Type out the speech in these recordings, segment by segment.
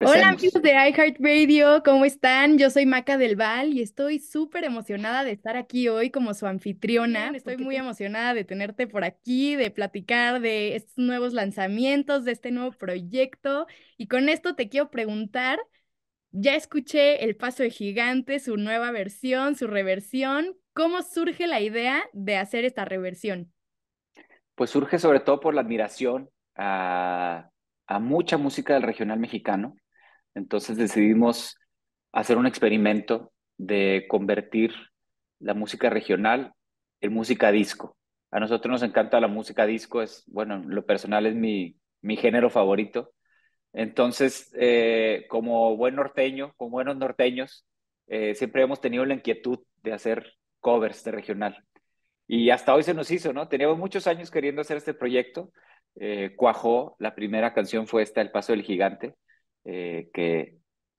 Hola amigos de iHeartRadio, ¿cómo están? Yo soy Maca del Val y estoy súper emocionada de estar aquí hoy como su anfitriona. Estoy muy emocionada de tenerte por aquí, de platicar de estos nuevos lanzamientos, de este nuevo proyecto. Y con esto te quiero preguntar, ya escuché El Paso de Gigante, su nueva versión, su reversión. ¿Cómo surge la idea de hacer esta reversión? Pues surge sobre todo por la admiración a mucha música del regional mexicano entonces decidimos hacer un experimento de convertir la música regional en música disco. A nosotros nos encanta la música disco, es, bueno, lo personal es mi, mi género favorito. Entonces, eh, como buen norteño, con buenos norteños, eh, siempre hemos tenido la inquietud de hacer covers de regional. Y hasta hoy se nos hizo, ¿no? Teníamos muchos años queriendo hacer este proyecto. Eh, cuajó, la primera canción fue esta, El Paso del Gigante. Eh, que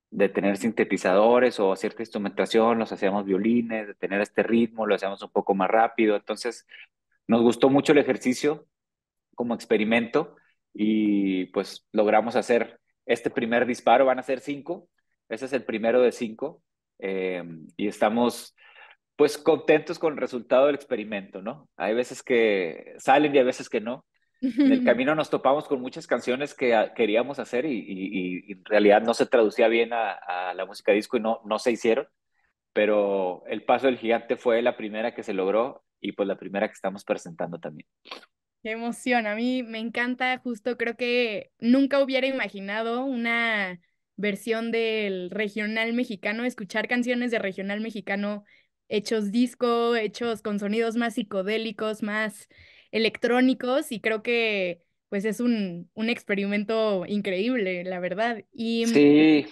de tener sintetizadores o cierta instrumentación, los hacíamos violines, de tener este ritmo, lo hacíamos un poco más rápido. Entonces, nos gustó mucho el ejercicio como experimento y pues logramos hacer este primer disparo, van a ser cinco, ese es el primero de cinco eh, y estamos pues contentos con el resultado del experimento, ¿no? Hay veces que salen y hay veces que no, en el camino nos topamos con muchas canciones que ah, queríamos hacer y, en realidad no se traducía bien a, a, la música disco y no, no se hicieron, pero El Paso del Gigante fue la primera que se logró y pues la primera que estamos presentando también. Qué emoción, a mí me encanta, justo creo que nunca hubiera imaginado una versión del regional mexicano, escuchar canciones de regional mexicano hechos disco, hechos con sonidos más psicodélicos, más electrónicos y creo que pues es un, un experimento increíble, la verdad. Y, mm, sí.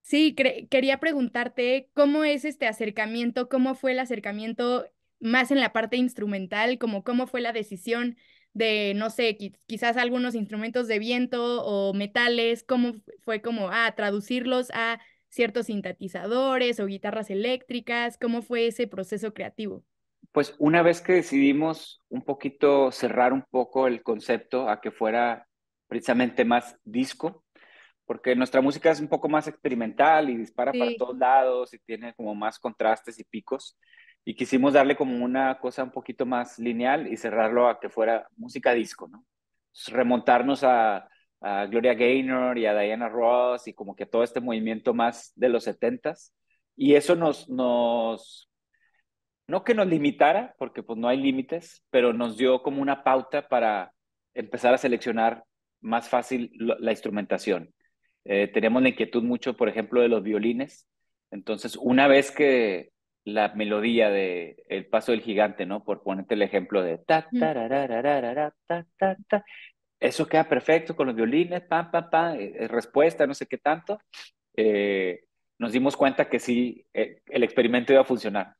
Sí, quería preguntarte cómo es este acercamiento, cómo fue el acercamiento más en la parte instrumental, como cómo fue la decisión de, no sé, quizás algunos instrumentos de viento o metales, cómo fue como, a ah, traducirlos a ciertos sintetizadores o guitarras eléctricas, cómo fue ese proceso creativo pues una vez que decidimos un poquito cerrar un poco el concepto a que fuera precisamente más disco, porque nuestra música es un poco más experimental y dispara para todos lados y tiene como más contrastes y picos, y quisimos darle como una cosa un poquito más lineal y cerrarlo a que fuera música disco, ¿no? Remontarnos a, Gloria Gaynor y a Diana Ross y como que todo este movimiento más de los setentas, y eso nos, nos no que nos limitara, porque pues no hay límites, pero nos dio como una pauta para empezar a seleccionar más fácil la instrumentación. Eh, tenemos la inquietud mucho, por ejemplo, de los violines. Entonces, una vez que la melodía de El Paso del Gigante, ¿no? Por ponerte el ejemplo de ta, eso queda perfecto con los violines, pam, pam, pam, eh, eh, respuesta, no sé qué tanto. nos dimos cuenta que sí, el experimento iba a funcionar.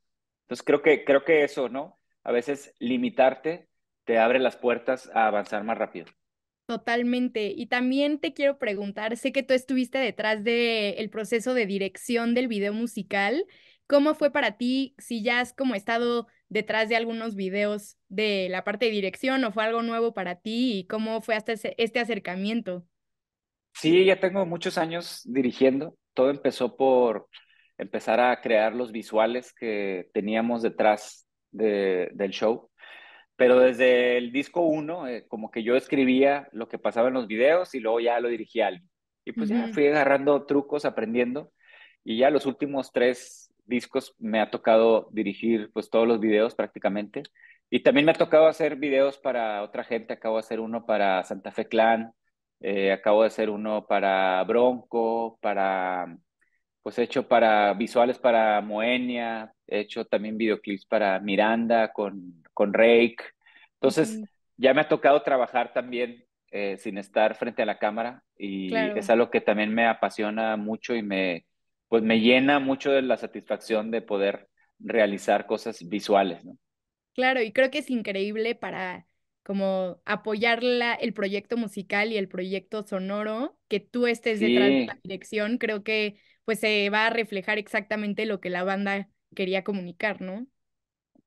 Entonces creo que, creo que eso, ¿no? A veces limitarte te abre las puertas a avanzar más rápido. Totalmente. Y también te quiero preguntar, sé que tú estuviste detrás del el proceso de dirección del video musical. ¿Cómo fue para ti? Si ya has como estado detrás de algunos videos de la parte de dirección o fue algo nuevo para ti y cómo fue hasta este acercamiento. Sí, ya tengo muchos años dirigiendo. Todo empezó por empezar a crear los visuales que teníamos detrás del show. Pero desde el disco uno, eh, como que yo escribía lo que pasaba en los videos y luego ya lo dirigía a alguien. Y pues ya fui agarrando trucos, aprendiendo. Y ya los últimos tres discos me ha tocado dirigir pues todos los videos prácticamente. Y también me ha tocado hacer videos para otra gente. Acabo de hacer uno para Santa Fe Clan, eh, acabo de hacer uno para Bronco, para pues he hecho para visuales para Moenia, he hecho también videoclips para Miranda, con, con Rake. Entonces, ya me ha tocado trabajar también eh, sin estar frente a la cámara y es algo que también me apasiona mucho y me, pues me llena mucho de la satisfacción de poder realizar cosas visuales, ¿no? Claro, y creo que es increíble para como apoyar el proyecto musical y el proyecto sonoro, que tú estés detrás de la dirección, creo que pues se va a reflejar exactamente lo que la banda quería comunicar, ¿no?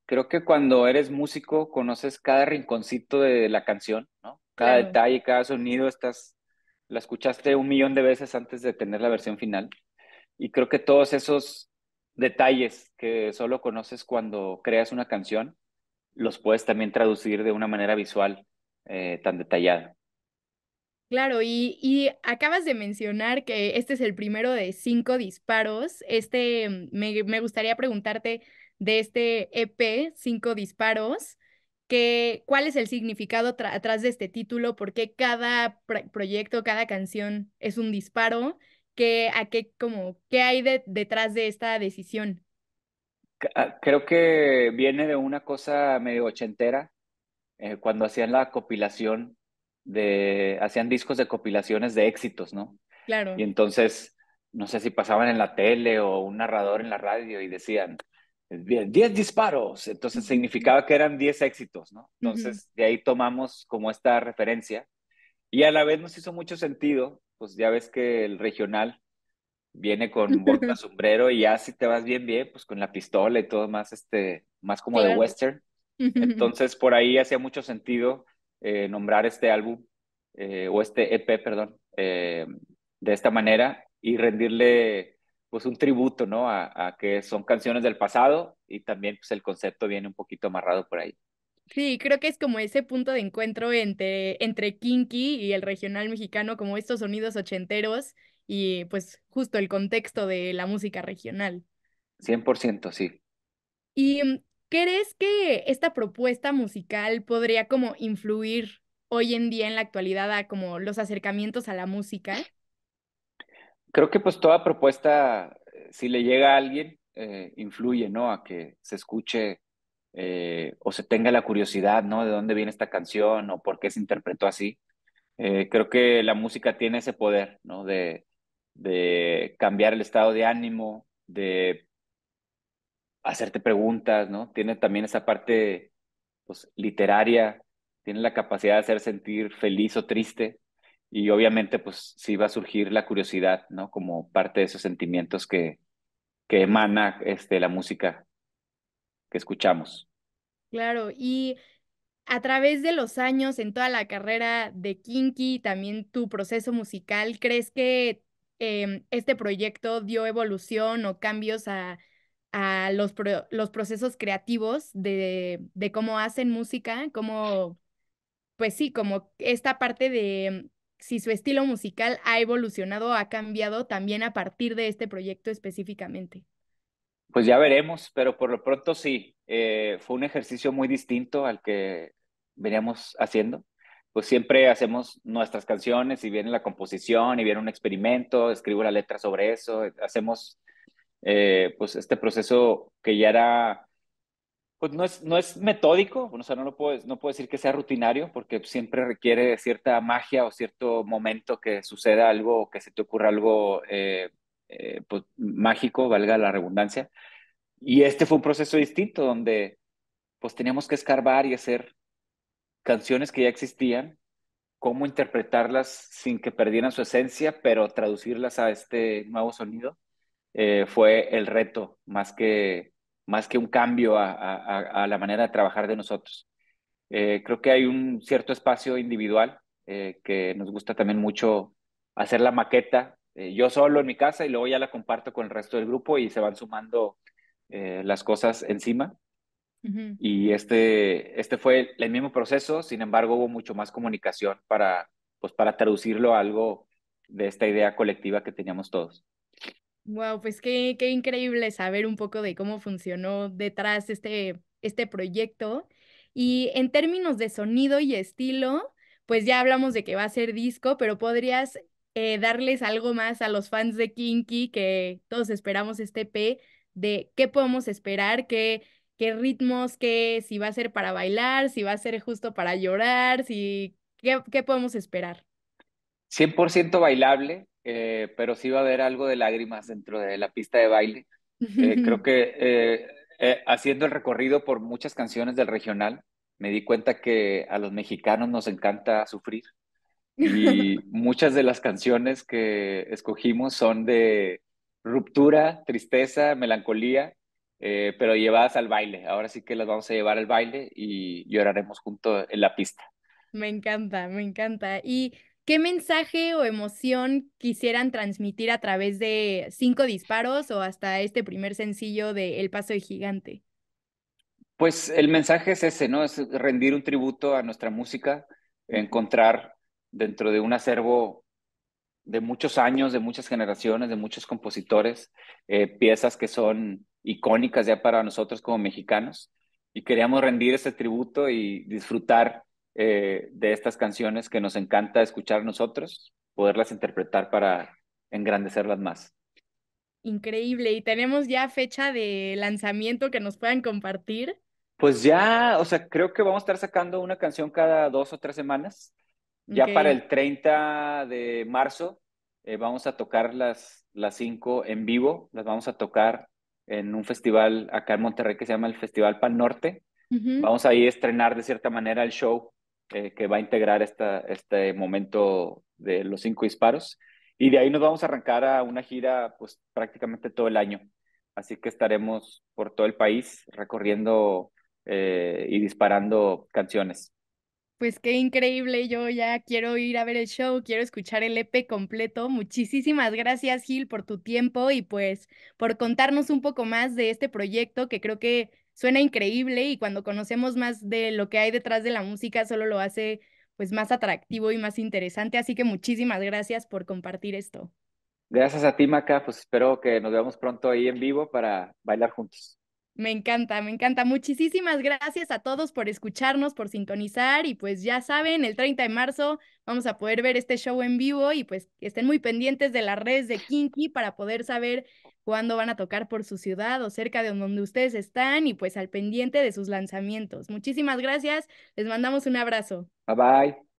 Creo que cuando eres músico conoces cada rinconcito de la canción, ¿no? Cada detalle, cada sonido, estás, la escuchaste un millón de veces antes de tener la versión final. Y creo que todos esos detalles que solo conoces cuando creas una canción, los puedes también traducir de una manera visual eh, tan detallada. Claro, y, acabas de mencionar que este es el primero de cinco disparos. Este, mm, me, gustaría preguntarte de este EP, Cinco Disparos, que, ¿cuál es el significado atrás de este título? ¿Por qué cada proyecto, cada canción es un disparo? ¿Qué, qué, como, hay detrás de esta decisión? Ah, creo que viene de una cosa medio ochentera, eh, cuando hacían la compilación de, hacían discos de compilaciones de éxitos, ¿no? Claro. Y entonces, no sé si pasaban en la tele o un narrador en la radio y decían, 10 disparos, entonces significaba que eran 10 éxitos, ¿no? Entonces, de ahí tomamos como esta referencia y a la vez nos hizo mucho sentido, pues ya ves que el regional viene con bota, sombrero y ya si te vas bien bien, pues con la pistola y todo más este más como de western. Entonces, por ahí hacía mucho sentido eh, nombrar este álbum eh, o este EP, perdón, eh, de esta manera y rendirle pues un tributo, ¿no? A, que son canciones del pasado y también pues el concepto viene un poquito amarrado por ahí. Sí, creo que es como ese punto de encuentro entre, entre Kinky y el regional mexicano, como estos sonidos ochenteros y pues justo el contexto de la música regional. 100%, sí. ¿Y mm, ¿Crees que esta propuesta musical podría como influir hoy en día en la actualidad a como los acercamientos a la música? Creo que pues toda propuesta, eh, si le llega a alguien, eh, influye, ¿no? A que se escuche eh, o se tenga la curiosidad, ¿no? De dónde viene esta canción o por qué se interpretó así. creo que la música tiene ese poder, ¿no? De, de cambiar el estado de ánimo, de hacerte preguntas, ¿no? Tiene también esa parte pues, literaria, tiene la capacidad de hacer sentir feliz o triste y obviamente pues sí va a surgir la curiosidad, ¿no? Como parte de esos sentimientos que, que emana este, la música que escuchamos. Claro, y a través de los años en toda la carrera de Kinky, también tu proceso musical, ¿crees que em, este proyecto dio evolución o cambios a, a los, los procesos creativos de, cómo hacen música, cómo, pues sí, como esta parte de si su estilo musical ha evolucionado, ha cambiado también a partir de este proyecto específicamente. Pues ya veremos, pero por lo pronto sí, eh, fue un ejercicio muy distinto al que veníamos haciendo. Pues siempre hacemos nuestras canciones y viene la composición y viene un experimento, escribo la letra sobre eso, hacemos eh, pues este proceso que ya era, pues no es, no es metódico, o sea, no, lo puedo, no puedo decir que sea rutinario, porque siempre requiere cierta magia o cierto momento que suceda algo o que se te ocurra algo eh, eh, pues, mágico, valga la redundancia. Y este fue un proceso distinto donde pues teníamos que escarbar y hacer canciones que ya existían, cómo interpretarlas sin que perdieran su esencia, pero traducirlas a este nuevo sonido. Eh, fue el reto, más que, más que un cambio a, la manera de trabajar de nosotros. Eh, creo que hay un cierto espacio individual eh, que nos gusta también mucho hacer la maqueta, yo solo en mi casa y luego ya la comparto con el resto del grupo y se van sumando las cosas encima. Y este, este fue el mismo proceso, sin embargo hubo mucho más comunicación para, pues, para traducirlo a algo de esta idea colectiva que teníamos todos. Wow, pues qué, increíble saber un poco de cómo funcionó detrás este, este proyecto. Y en términos de sonido y estilo, pues ya hablamos de que va a ser disco, pero podrías eh, darles algo más a los fans de Kinky que todos esperamos este P de qué podemos esperar, qué, ritmos, qué, si va a ser para bailar, si va a ser justo para llorar, si, qué podemos esperar. 100% bailable, eh, pero sí va a haber algo de lágrimas dentro de la pista de baile. Eh, creo que eh, haciendo el recorrido por muchas canciones del regional, me di cuenta que a los mexicanos nos encanta sufrir y muchas de las canciones que escogimos son de ruptura, tristeza, melancolía, pero llevadas al baile. Ahora sí que las vamos a llevar al baile y lloraremos juntos en la pista. Me encanta, me encanta. Y ¿Qué mensaje o emoción quisieran transmitir a través de cinco disparos o hasta este primer sencillo de El Paso de Gigante? Pues el mensaje es ese, ¿no? Es rendir un tributo a nuestra música, encontrar dentro de un acervo de muchos años, de muchas generaciones, de muchos compositores, eh, piezas que son icónicas ya para nosotros como mexicanos. Y queríamos rendir ese tributo y disfrutar eh, de estas canciones que nos encanta escuchar nosotros, poderlas interpretar para engrandecerlas más. Increíble. ¿Y tenemos ya fecha de lanzamiento que nos puedan compartir? Pues ya, o sea, creo que vamos a estar sacando una canción cada dos o tres semanas. Ya para el 30 de marzo eh, vamos a tocar las, las cinco en vivo, las vamos a tocar en un festival acá en Monterrey que se llama el Festival Pan Norte. Vamos a ir estrenar de cierta manera el show eh, que va a integrar esta, este momento de los cinco disparos. Y de ahí nos vamos a arrancar a una gira pues prácticamente todo el año. Así que estaremos por todo el país recorriendo eh, y disparando canciones. Pues qué increíble, yo ya quiero ir a ver el show, quiero escuchar el EP completo. Muchísimas gracias Gil por tu tiempo y pues por contarnos un poco más de este proyecto que creo que suena increíble y cuando conocemos más de lo que hay detrás de la música solo lo hace pues más atractivo y más interesante. Así que muchísimas gracias por compartir esto. Gracias a ti, Maca. Pues espero que nos veamos pronto ahí en vivo para bailar juntos. Me encanta, me encanta. Muchísimas gracias a todos por escucharnos, por sintonizar y pues ya saben, el 30 de marzo vamos a poder ver este show en vivo y pues estén muy pendientes de las redes de Kinky para poder saber cuándo van a tocar por su ciudad o cerca de donde ustedes están y pues al pendiente de sus lanzamientos. Muchísimas gracias, les mandamos un abrazo. Bye bye.